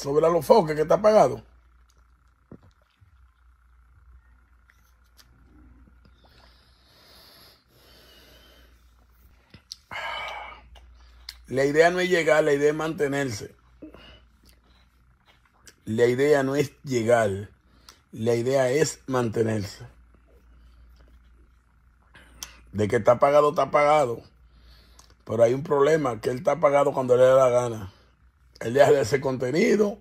sobre los foques que está apagado. La idea no es llegar, la idea es mantenerse. La idea no es llegar, la idea es mantenerse. De que está pagado, está pagado. Pero hay un problema, que él está pagado cuando le da la gana. Él deja de hacer contenido,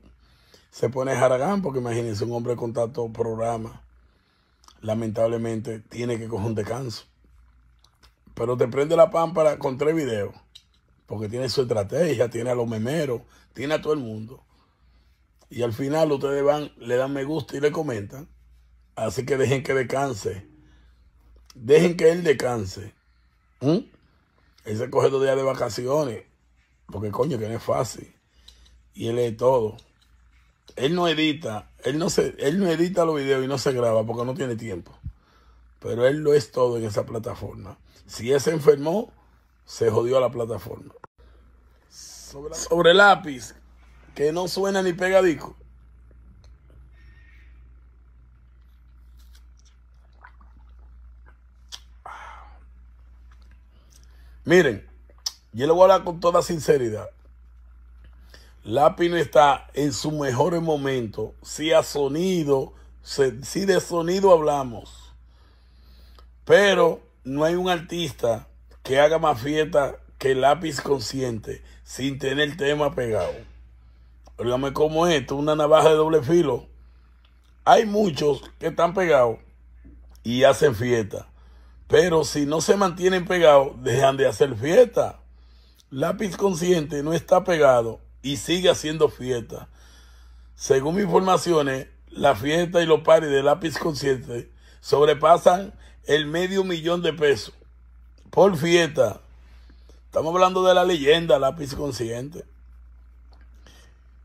se pone jaragán, porque imagínense, un hombre con tanto programa, lamentablemente, tiene que coger un descanso. Pero te prende la pámpara con tres videos, porque tiene su estrategia, tiene a los memeros, tiene a todo el mundo. Y al final ustedes van, le dan me gusta y le comentan. Así que dejen que descanse. Dejen que él descanse. ¿Mm? Él se coge dos días de vacaciones. Porque coño, que no es fácil y él lee todo. Él no edita, él no, se, él no edita los videos y no se graba porque no tiene tiempo. Pero él lo es todo en esa plataforma. Si él se enfermó, se jodió a la plataforma. Sobre, lápiz, que no suena ni pegadico. Miren, yo le voy a hablar con toda sinceridad no está en su mejor momento. Si ha sonido, si de sonido hablamos. Pero no hay un artista que haga más fiesta que lápiz consciente sin tener el tema pegado. Óigame cómo es esto, una navaja de doble filo. Hay muchos que están pegados y hacen fiesta. Pero si no se mantienen pegados, dejan de hacer fiesta. Lápiz consciente no está pegado y sigue haciendo fiesta. Según mis informaciones, La fiesta y los pares de lápiz consciente sobrepasan el medio millón de pesos por fiesta. Estamos hablando de la leyenda lápiz consciente.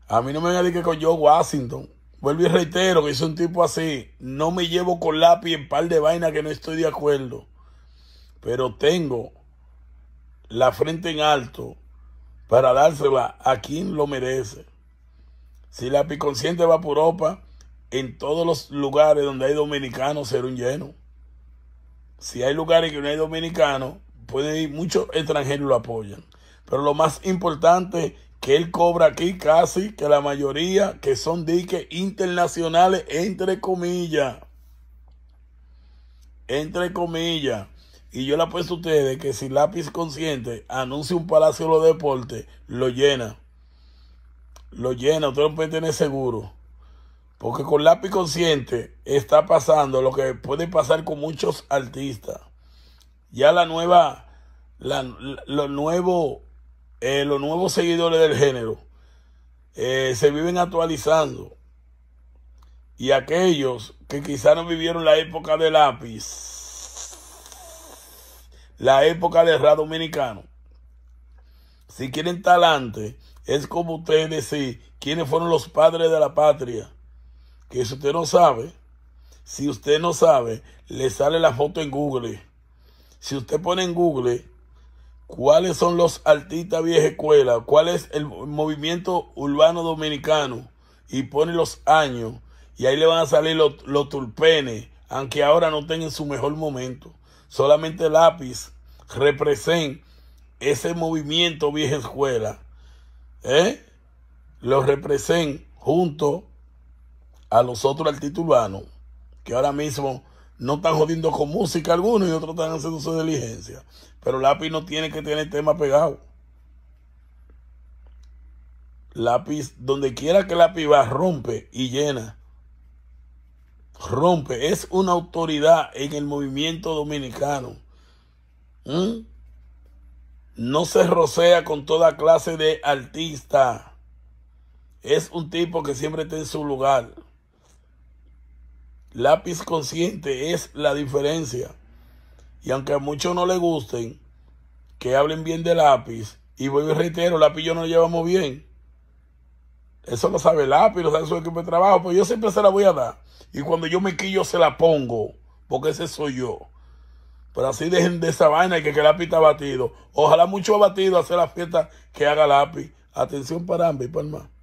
A mí no me venga que con Joe Washington. Vuelvo y reitero que es un tipo así. No me llevo con lápiz en par de vainas que no estoy de acuerdo. Pero tengo la frente en alto para dársela a quien lo merece. Si la Piconsciente va por Europa, en todos los lugares donde hay dominicanos ser un lleno. Si hay lugares que no hay dominicanos, puede ir muchos extranjeros lo apoyan. Pero lo más importante que él cobra aquí casi que la mayoría que son diques internacionales, entre comillas. Entre comillas. Y yo le apuesto a ustedes que si Lápiz Consciente anuncia un palacio de los deportes, lo llena. Lo llena, ustedes lo pueden tener seguro. Porque con Lápiz Consciente está pasando lo que puede pasar con muchos artistas. Ya la nueva, la, eh, los nuevos seguidores del género eh, se viven actualizando. Y aquellos que quizá no vivieron la época de lápiz la época del RA dominicano. Si quieren talante, es como ustedes decir quiénes fueron los padres de la patria. Que si usted no sabe, si usted no sabe, le sale la foto en Google. Si usted pone en Google cuáles son los artistas vieja escuela, cuál es el movimiento urbano dominicano y pone los años y ahí le van a salir los, tulpenes, aunque ahora no tengan su mejor momento. Solamente lápiz representa ese movimiento vieja escuela. ¿eh? Lo representa junto a los otros artistas que ahora mismo no están jodiendo con música alguno y otros están haciendo su diligencia. Pero Lápiz no tiene que tener tema pegado. Lápiz, donde quiera que Lápiz va, rompe y llena rompe, es una autoridad en el movimiento dominicano. No se rocea con toda clase de artista. Es un tipo que siempre está en su lugar. Lápiz consciente es la diferencia. Y aunque a muchos no le gusten, que hablen bien de lápiz. Y voy y reitero, lápiz yo no lo llevamos bien. Eso lo sabe el lápiz, lo sabe su equipo de trabajo, pero yo siempre se la voy a dar. Y cuando yo me quillo, se la pongo, porque ese soy yo. Pero así dejen de esa vaina y que, que el lápiz está batido. Ojalá mucho batido hacer la fiesta que haga lápiz. Atención para Ambi, más.